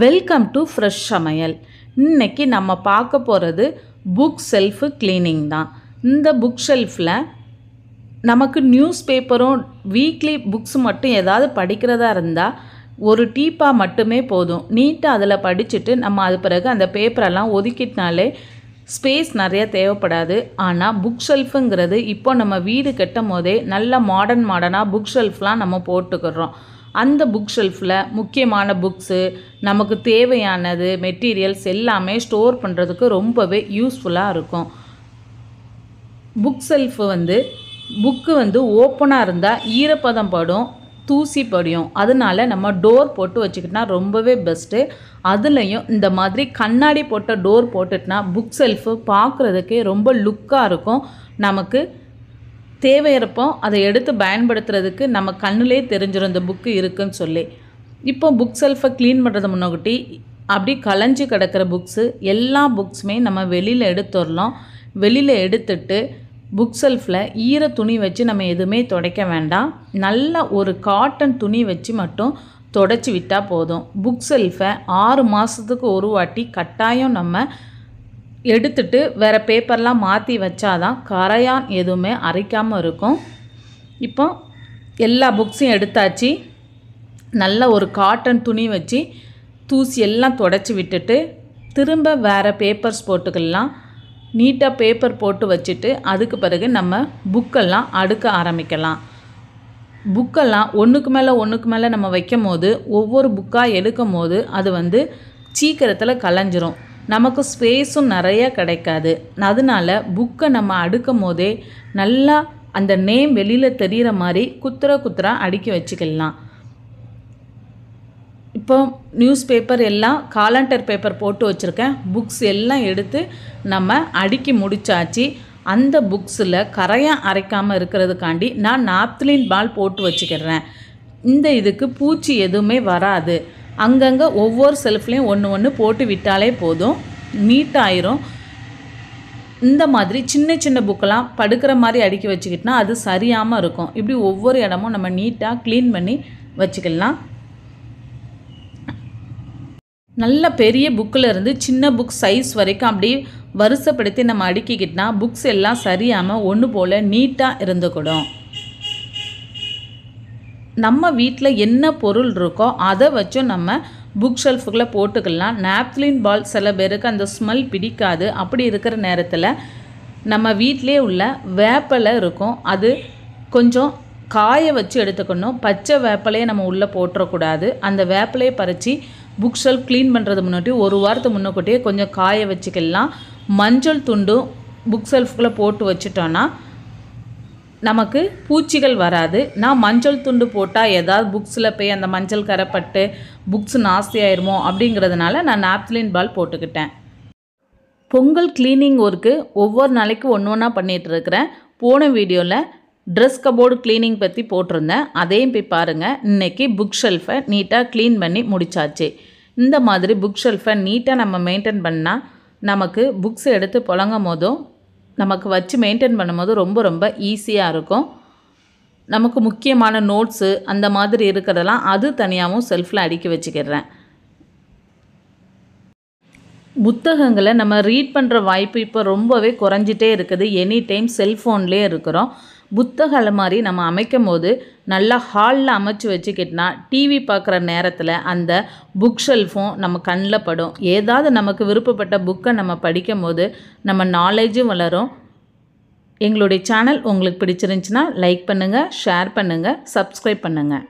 welcome to fresh சமையல் இன்றைக்கி நம்ம பார்க்க போகிறது புக் செல்ஃபு கிளீனிங் தான் இந்த புக் ஷெல்ஃபில் நமக்கு நியூஸ் பேப்பரும் வீக்லி புக்ஸ் மட்டும் ஏதாவது படிக்கிறதா இருந்தால் ஒரு டீப்பாக மட்டுமே போதும் நீட்டாக அதில் படிச்சுட்டு நம்ம அது பிறகு அந்த பேப்பரெல்லாம் ஒதுக்கிட்டாலே ஸ்பேஸ் நிறைய தேவைப்படாது ஆனால் புக் ஷெல்ஃபுங்கிறது இப்போ நம்ம வீடு கட்டும் போதே நல்ல மாடர்ன் மாடர்னாக புக் ஷெல்ஃப்லாம் நம்ம போட்டுக்கிறோம் அந்த புக் ஷெல்ஃபில் முக்கியமான புக்ஸு நமக்கு தேவையானது மெட்டீரியல்ஸ் எல்லாமே ஸ்டோர் பண்ணுறதுக்கு ரொம்பவே யூஸ்ஃபுல்லாக இருக்கும் புக் ஷெல்ஃபு வந்து புக்கு வந்து ஓப்பனாக இருந்தால் ஈரப்பதம் படும் தூசி படியும் அதனால் நம்ம டோர் போட்டு வச்சுக்கிட்டால் ரொம்பவே பெஸ்ட்டு அதுலேயும் இந்த மாதிரி கண்ணாடி போட்ட டோர் போட்டுட்டுனா புக் செல்ஃபு பார்க்குறதுக்கே ரொம்ப லுக்காக இருக்கும் நமக்கு தேவையிறப்போ அதை எடுத்து பயன்படுத்துகிறதுக்கு நம்ம கண்ணிலே தெரிஞ்சிடும் இந்த புக்கு இருக்குன்னு சொல்லி இப்போ புக் செல்ஃபை க்ளீன் பண்ணுறது முன்னோக்கிட்டி அப்படி கலைஞ்சு கிடக்கிற புக்ஸு எல்லா புக்ஸுமே நம்ம வெளியில் எடுத்துடலாம் வெளியில் எடுத்துட்டு புக் செல்ஃபில் ஈர துணி வச்சு நம்ம எதுவுமே துடைக்க வேண்டாம் நல்ல ஒரு காட்டன் துணி வச்சு மட்டும் தொடச்சி விட்டால் போதும் புக் செல்ஃபை ஆறு மாதத்துக்கு ஒரு வாட்டி கட்டாயம் நம்ம எடுத்துட்டு வேறு பேப்பர்லாம் மாற்றி வச்சாதான் கரையான் எதுவுமே அரைக்காமல் இருக்கும் இப்போ எல்லா புக்ஸையும் எடுத்தாச்சு நல்ல ஒரு காட்டன் துணி வச்சு தூசி எல்லாம் தொடச்சி விட்டுட்டு திரும்ப வேறு பேப்பர்ஸ் போட்டுக்கெல்லாம் நீட்டாக பேப்பர் போட்டு வச்சுட்டு அதுக்கு பிறகு நம்ம புக்கெல்லாம் அடுக்க ஆரம்பிக்கலாம் புக்கெல்லாம் ஒன்றுக்கு மேலே ஒன்றுக்கு மேலே நம்ம வைக்கும் போது ஒவ்வொரு புக்காக எடுக்கும் போது அது வந்து சீக்கிரத்தில் கலைஞ்சிரும் நமக்கு ஸ்பேஸும் நிறையா கிடைக்காது அதனால் புக்கை நம்ம அடுக்கும் போதே நல்லா அந்த நேம் வெளியில் தெரிகிற மாதிரி குத்துற குத்துரா அடுக்கி வச்சுக்கலாம் இப்போ நியூஸ் பேப்பர் எல்லாம் காலண்டர் பேப்பர் போட்டு வச்சுருக்கேன் புக்ஸ் எல்லாம் எடுத்து நம்ம அடுக்கி முடித்தாச்சு அந்த புக்ஸில் கரையாக அரைக்காமல் இருக்கிறதுக்காண்டி நான் நாப்தலின் பால் போட்டு வச்சுக்கிறேன் இந்த இதுக்கு பூச்சி எதுவுமே வராது அங்கங்கே ஒவ்வொரு செல்ஃப்லேயும் ஒன்று ஒன்று போட்டு விட்டாலே போதும் நீட்டாயிரும் இந்த மாதிரி சின்ன சின்ன புக்கெல்லாம் படுக்கிற மாதிரி அடுக்கி வச்சுக்கிட்டால் அது சரியாமல் இருக்கும் இப்படி ஒவ்வொரு இடமும் நம்ம நீட்டாக க்ளீன் பண்ணி வச்சுக்கலாம் நல்ல பெரிய புக்கில் இருந்து சின்ன புக் சைஸ் வரைக்கும் அப்படியே வருஷப்படுத்தி நம்ம அடுக்கிக்கிட்டால் புக்ஸ் எல்லாம் சரியாமல் ஒன்று போல் நீட்டாக இருந்துக்கூடும் நம்ம வீட்டில் என்ன பொருள் இருக்கோ அதை வச்சும் நம்ம புக் ஷெல்ஃபுக்குள்ளே போட்டுக்கலாம் நாப்த்லின் பால் சில பேருக்கு அந்த ஸ்மெல் பிடிக்காது அப்படி இருக்கிற நேரத்தில் நம்ம வீட்டிலே உள்ள வேப்பலை இருக்கும் அது கொஞ்சம் காய வச்சு எடுத்துக்கணும் பச்சை வேப்பலையை நம்ம உள்ளே போட்டுறக்கூடாது அந்த வேப்பலையை பறித்து புக் ஷெல்ஃப் க்ளீன் பண்ணுறது முன்னாடி ஒரு வாரத்துக்கு முன்னக்கூட்டியே கொஞ்சம் காய வச்சுக்கலாம் மஞ்சள் துண்டும் புக் ஷெல்ஃபுக்குள்ளே போட்டு வச்சுட்டோன்னா நமக்கு பூச்சிகள் வராது நான் மஞ்சள் துண்டு போட்டால் ஏதாவது புக்ஸில் போய் அந்த மஞ்சள் கரைப்பட்டு புக்ஸ் நாஸ்தி ஆயிருமோ அப்படிங்கிறதுனால நான் நாப்தலின் பால் போட்டுக்கிட்டேன் பொங்கல் க்ளீனிங் ஒர்க்கு ஒவ்வொரு நாளைக்கு ஒன்று ஒன்றா பண்ணிகிட்டு இருக்கிறேன் போன வீடியோவில் ட்ரெஸ் கபோர்டு க்ளீனிங் பற்றி போட்டிருந்தேன் அதையும் போய் பாருங்கள் இன்றைக்கி புக் ஷெல்ஃபை நீட்டாக க்ளீன் பண்ணி முடித்தாச்சு இந்த மாதிரி புக் ஷெல்ஃபை நீட்டாக நம்ம மெயின்டைன் பண்ணால் நமக்கு புக்ஸ் எடுத்து புழங்கும் போதும் நமக்கு வச்சு மெயின்டைன் பண்ணும்போது ரொம்ப ரொம்ப ஈஸியாக இருக்கும் நமக்கு முக்கியமான நோட்ஸு அந்த மாதிரி இருக்கிறதெல்லாம் அது தனியாகவும் செல்ஃபில் அடுக்கி வச்சுக்கிறேன் புத்தகங்களை நம்ம ரீட் பண்ணுற வாய்ப்பு இப்போ ரொம்பவே குறைஞ்சிட்டே இருக்குது எனி டைம் செல்ஃபோன்லேயே இருக்கிறோம் புத்தக அலமாரி நம்ம அமைக்கும் போது நல்லா ஹாலில் அமைச்சு வச்சுக்கிட்டால் டிவி பார்க்குற நேரத்தில் அந்த புக் ஷெல்ஃபும் நம்ம கண்ணில் படும் ஏதாவது நமக்கு விருப்பப்பட்ட புக்கை நம்ம படிக்கும் போது நம்ம நாலேஜும் வளரும் எங்களுடைய சேனல் உங்களுக்கு பிடிச்சிருந்துச்சுன்னா லைக் பண்ணுங்கள் ஷேர் பண்ணுங்கள் சப்ஸ்கிரைப் பண்ணுங்கள்